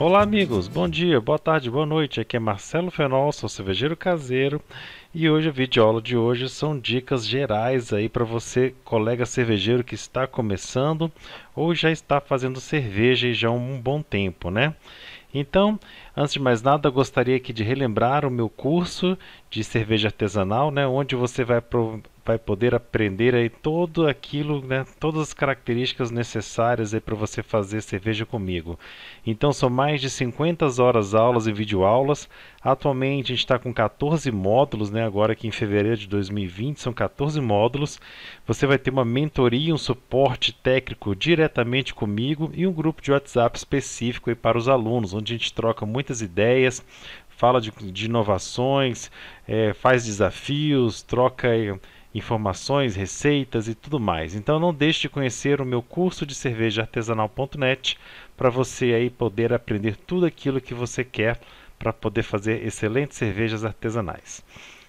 Olá, amigos. Bom dia, boa tarde, boa noite. Aqui é Marcelo Fenol, sou cervejeiro caseiro. E hoje a videoaula de hoje são dicas gerais aí para você, colega cervejeiro que está começando ou já está fazendo cerveja e já há um bom tempo, né? Então, antes de mais nada, gostaria aqui de relembrar o meu curso de cerveja artesanal, né, onde você vai, vai poder aprender aí todo aquilo, né, todas as características necessárias para você fazer cerveja comigo. Então, são mais de 50 horas aulas e videoaulas. Atualmente, a gente está com 14 módulos, né, agora aqui em fevereiro de 2020, são 14 módulos. Você vai ter uma mentoria, um suporte técnico diretamente comigo e um grupo de WhatsApp específico para os alunos, onde onde a gente troca muitas ideias, fala de, de inovações, é, faz desafios, troca eh, informações, receitas e tudo mais. Então não deixe de conhecer o meu curso de cerveja artesanal.net para você aí poder aprender tudo aquilo que você quer para poder fazer excelentes cervejas artesanais.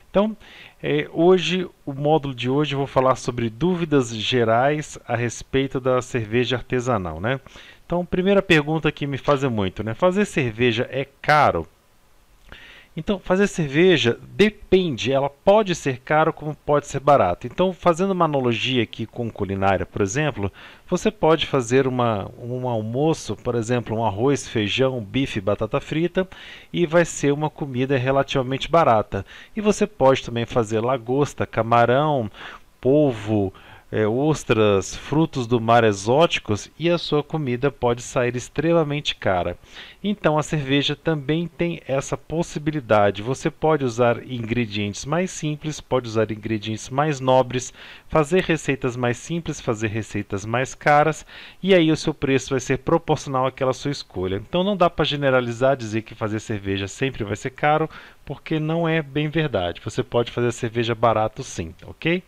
Então, é, hoje, o módulo de hoje, eu vou falar sobre dúvidas gerais a respeito da cerveja artesanal, né? Então, primeira pergunta que me fazem é muito, né? Fazer cerveja é caro? Então, fazer cerveja depende, ela pode ser caro como pode ser barato. Então, fazendo uma analogia aqui com culinária, por exemplo, você pode fazer uma, um almoço, por exemplo, um arroz, feijão, bife, batata frita, e vai ser uma comida relativamente barata. E você pode também fazer lagosta, camarão, polvo, é, ostras, frutos do mar exóticos e a sua comida pode sair extremamente cara. Então a cerveja também tem essa possibilidade. Você pode usar ingredientes mais simples, pode usar ingredientes mais nobres, fazer receitas mais simples, fazer receitas mais caras e aí o seu preço vai ser proporcional àquela sua escolha. Então não dá para generalizar dizer que fazer cerveja sempre vai ser caro, porque não é bem verdade. Você pode fazer cerveja barato sim, ok?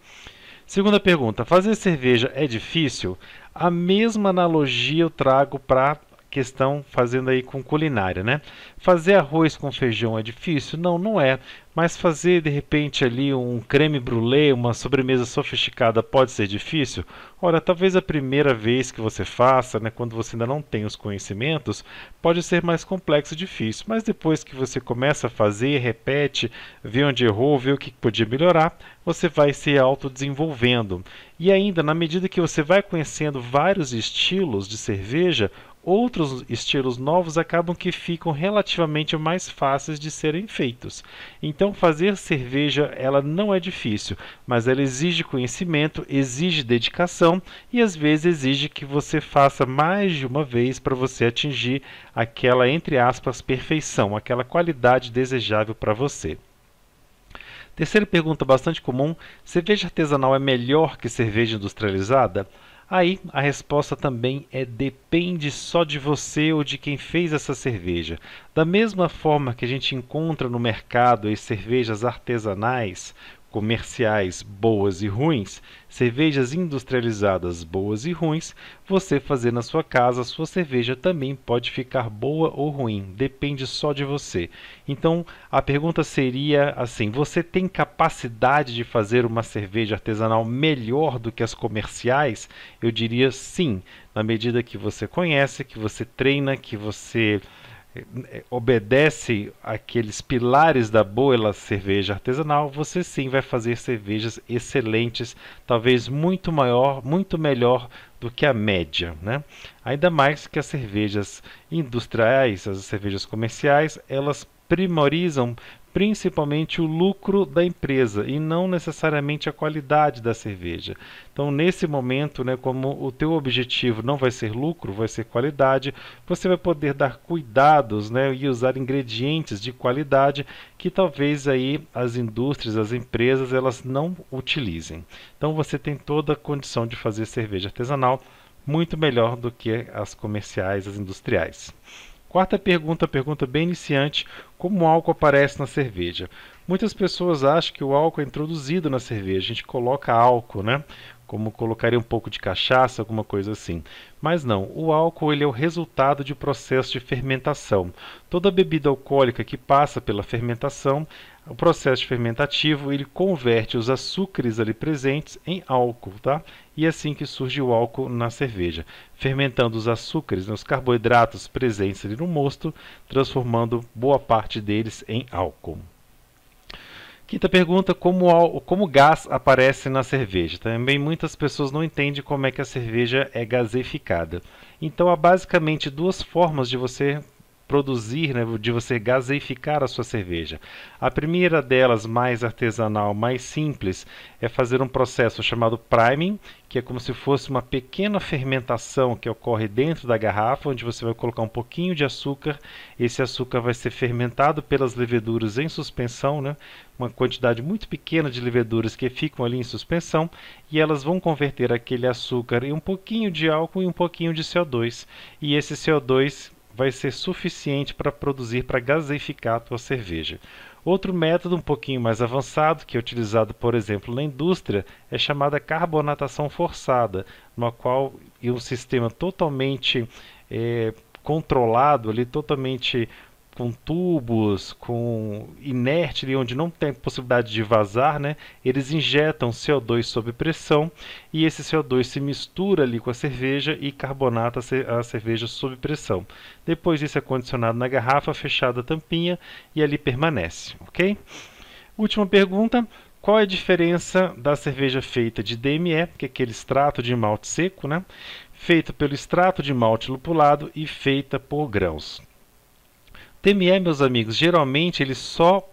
Segunda pergunta: fazer cerveja é difícil? A mesma analogia eu trago para questão fazendo aí com culinária, né? Fazer arroz com feijão é difícil? Não, não é. Mas fazer de repente ali um creme brulee, uma sobremesa sofisticada pode ser difícil? Ora, talvez a primeira vez que você faça, né, quando você ainda não tem os conhecimentos, pode ser mais complexo e difícil, mas depois que você começa a fazer, repete, vê onde errou, vê o que podia melhorar, você vai se autodesenvolvendo. E ainda, na medida que você vai conhecendo vários estilos de cerveja, outros estilos novos acabam que ficam relativamente mais fáceis de serem feitos. Então, fazer cerveja ela não é difícil, mas ela exige conhecimento, exige dedicação e às vezes exige que você faça mais de uma vez para você atingir aquela entre aspas perfeição, aquela qualidade desejável para você. Terceira pergunta bastante comum: cerveja artesanal é melhor que cerveja industrializada? Aí a resposta também é depende só de você ou de quem fez essa cerveja. Da mesma forma que a gente encontra no mercado as cervejas artesanais comerciais boas e ruins, cervejas industrializadas boas e ruins, você fazer na sua casa, a sua cerveja também pode ficar boa ou ruim, depende só de você. Então, a pergunta seria assim: você tem capacidade de fazer uma cerveja artesanal melhor do que as comerciais? Eu diria sim, na medida que você conhece, que você treina, que você é, obedece aqueles pilares da boa cerveja artesanal, você sim vai fazer cervejas excelentes, talvez muito maior, muito melhor do que a média, né? Ainda mais que as cervejas industriais, as cervejas comerciais, elas primorizam principalmente o lucro da empresa e não necessariamente a qualidade da cerveja. Então, nesse momento, né, como o teu objetivo não vai ser lucro, vai ser qualidade, você vai poder dar cuidados né, e usar ingredientes de qualidade que talvez aí as indústrias, as empresas, elas não utilizem. Então, você tem toda a condição de fazer cerveja artesanal muito melhor do que as comerciais, as industriais. Quarta pergunta, pergunta bem iniciante: como o álcool aparece na cerveja? Muitas pessoas acham que o álcool é introduzido na cerveja. A gente coloca álcool, né? Como colocaria um pouco de cachaça, alguma coisa assim. Mas não, o álcool ele é o resultado de um processo de fermentação. Toda bebida alcoólica que passa pela fermentação, o processo fermentativo ele converte os açúcares ali presentes em álcool, tá? E é assim que surge o álcool na cerveja, fermentando os açúcares, né, os carboidratos presentes ali no mosto, transformando boa parte deles em álcool. Quinta pergunta, como, como gás aparece na cerveja? Também muitas pessoas não entendem como é que a cerveja é gaseificada. Então há basicamente duas formas de você produzir, né, de você gaseificar a sua cerveja. A primeira delas, mais artesanal, mais simples, é fazer um processo chamado priming, que é como se fosse uma pequena fermentação que ocorre dentro da garrafa, onde você vai colocar um pouquinho de açúcar. Esse açúcar vai ser fermentado pelas leveduras em suspensão, né? uma quantidade muito pequena de leveduras que ficam ali em suspensão, e elas vão converter aquele açúcar em um pouquinho de álcool e um pouquinho de CO2. E esse CO2 vai ser suficiente para produzir para gaseificar a tua cerveja. Outro método um pouquinho mais avançado, que é utilizado, por exemplo, na indústria, é chamada carbonatação forçada, no qual um sistema totalmente é, controlado, ali, totalmente com tubos, com inerte onde não tem possibilidade de vazar, né? Eles injetam CO2 sob pressão e esse CO2 se mistura ali com a cerveja e carbonata a cerveja sob pressão. Depois isso é condicionado na garrafa, fechada a tampinha e ali permanece, ok? Última pergunta, qual é a diferença da cerveja feita de DME, que é aquele extrato de malte seco, né? feita pelo extrato de malte lupulado e feita por grãos? TME, meus amigos, geralmente ele só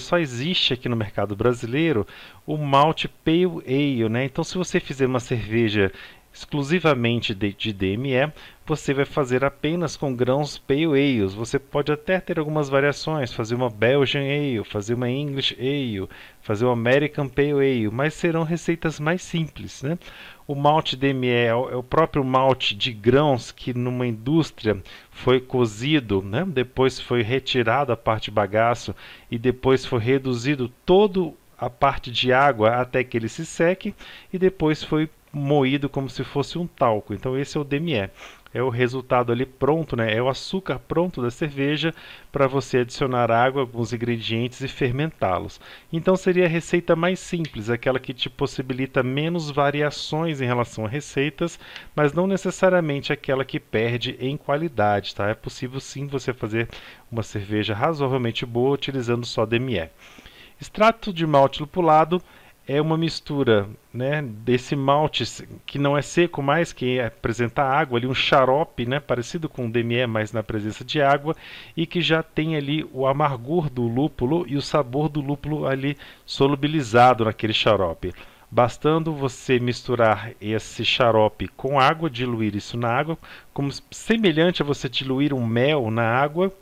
só existe aqui no mercado brasileiro o malte pale ale, né? Então, se você fizer uma cerveja exclusivamente de, de DME, você vai fazer apenas com grãos Pale Ales. Você pode até ter algumas variações, fazer uma Belgian Ale, fazer uma English Ale, fazer uma American Pale Ale, mas serão receitas mais simples. Né? O malte DME é, é o próprio malte de grãos que numa indústria foi cozido, né? depois foi retirado a parte bagaço e depois foi reduzido todo a parte de água até que ele se seque e depois foi moído como se fosse um talco. Então esse é o DME. É o resultado ali pronto, né? É o açúcar pronto da cerveja para você adicionar água, alguns ingredientes e fermentá-los. Então seria a receita mais simples, aquela que te possibilita menos variações em relação a receitas, mas não necessariamente aquela que perde em qualidade, tá? É possível sim você fazer uma cerveja razoavelmente boa utilizando só DME. Extrato de malte lupulado é uma mistura né, desse malte que não é seco mais, que é apresenta água, ali um xarope né, parecido com o DME, mas na presença de água, e que já tem ali o amargor do lúpulo e o sabor do lúpulo ali solubilizado naquele xarope. Bastando você misturar esse xarope com água, diluir isso na água, como semelhante a você diluir um mel na água,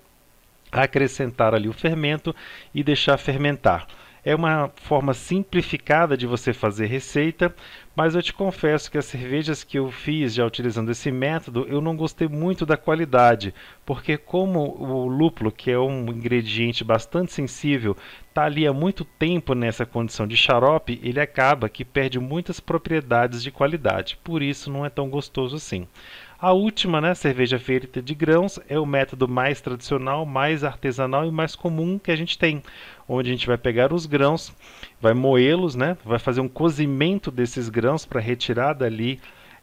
acrescentar ali o fermento e deixar fermentar é uma forma simplificada de você fazer receita, mas eu te confesso que as cervejas que eu fiz já utilizando esse método, eu não gostei muito da qualidade, porque como o lúpulo, que é um ingrediente bastante sensível, está ali há muito tempo nessa condição de xarope, ele acaba que perde muitas propriedades de qualidade, por isso não é tão gostoso assim. A última, né, cerveja feita de grãos, é o método mais tradicional, mais artesanal e mais comum que a gente tem, onde a gente vai pegar os grãos, vai moê-los, né, vai fazer um cozimento desses grãos para retirar dali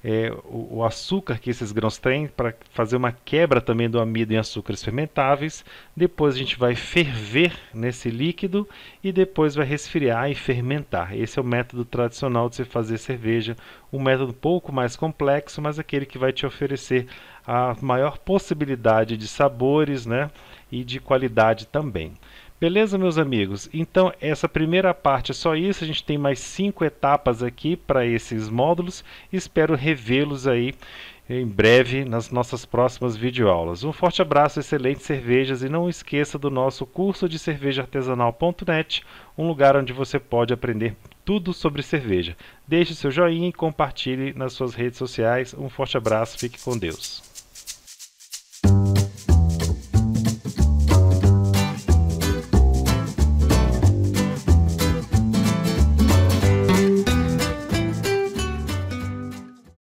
é, o, o, açúcar que esses grãos têm para fazer uma quebra também do amido em açúcares fermentáveis. Depois a gente vai ferver nesse líquido e depois vai resfriar e fermentar. Esse é o método tradicional de se fazer cerveja, um método um pouco mais complexo, mas aquele que vai te oferecer a maior possibilidade de sabores né, e de qualidade também. Beleza, meus amigos? Então, essa primeira parte é só isso. A gente tem mais cinco etapas aqui para esses módulos. Espero revê-los aí em breve nas nossas próximas videoaulas. Um forte abraço, excelentes cervejas e não esqueça do nosso curso de cervejaartesanal.net, um lugar onde você pode aprender tudo sobre cerveja. Deixe seu joinha e compartilhe nas suas redes sociais. Um forte abraço, fique com Deus.